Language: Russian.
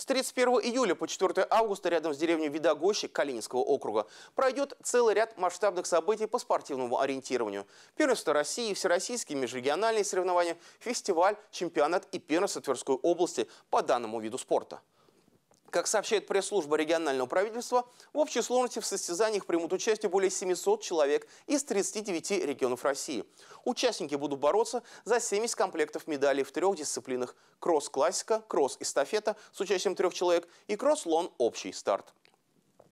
С 31 июля по 4 августа рядом с деревней Видогощи Калининского округа пройдет целый ряд масштабных событий по спортивному ориентированию. Первенство России, всероссийские межрегиональные соревнования, фестиваль, чемпионат и первенство Тверской области по данному виду спорта. Как сообщает пресс-служба регионального правительства, в общей сложности в состязаниях примут участие более 700 человек из 39 регионов России. Участники будут бороться за 70 комплектов медалей в трех дисциплинах – кросс-классика, кросс-эстафета с участием трех человек и кросс-лон – общий старт.